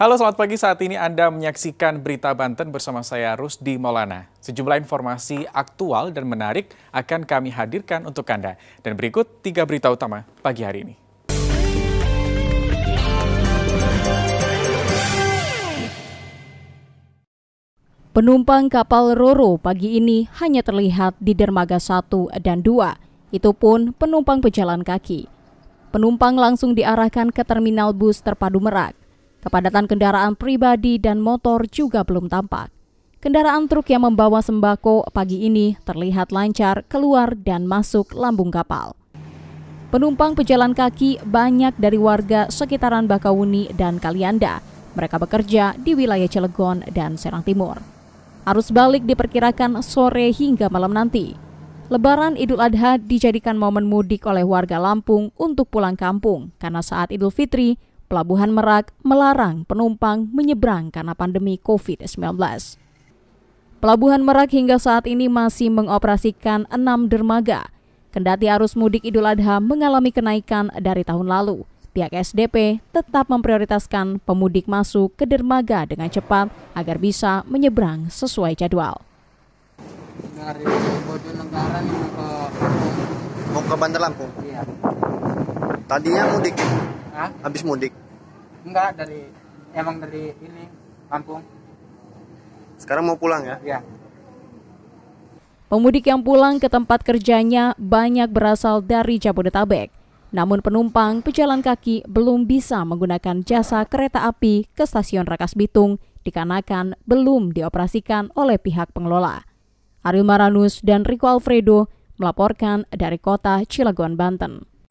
Halo selamat pagi, saat ini Anda menyaksikan Berita Banten bersama saya Rusdi Maulana. Sejumlah informasi aktual dan menarik akan kami hadirkan untuk Anda. Dan berikut tiga berita utama pagi hari ini. Penumpang kapal Roro pagi ini hanya terlihat di dermaga 1 dan 2, itu pun penumpang pejalan kaki. Penumpang langsung diarahkan ke terminal bus terpadu Merak. Kepadatan kendaraan pribadi dan motor juga belum tampak. Kendaraan truk yang membawa sembako pagi ini terlihat lancar keluar dan masuk lambung kapal. Penumpang pejalan kaki banyak dari warga sekitaran Bakauni dan Kalianda. Mereka bekerja di wilayah Cilegon dan Serang Timur. Arus balik diperkirakan sore hingga malam nanti. Lebaran Idul Adha dijadikan momen mudik oleh warga Lampung untuk pulang kampung karena saat Idul Fitri Pelabuhan Merak melarang penumpang menyeberang karena pandemi COVID-19. Pelabuhan Merak hingga saat ini masih mengoperasikan enam dermaga. Kendati arus mudik Idul Adha mengalami kenaikan dari tahun lalu, pihak SDP tetap memprioritaskan pemudik masuk ke dermaga dengan cepat agar bisa menyeberang sesuai jadwal. Dari Bojonegara mau ke ke Bandar Lampung. Iya. Tadinya mudik Hah? Habis mudik? Enggak, dari emang dari ini kampung. Sekarang mau pulang ya? Iya. Pemudik yang pulang ke tempat kerjanya banyak berasal dari Jabodetabek. Namun penumpang pejalan kaki belum bisa menggunakan jasa kereta api ke stasiun Rakas Bitung dikarenakan belum dioperasikan oleh pihak pengelola. Ariel Maranus dan Rico Alfredo melaporkan dari kota Cilegon, Banten.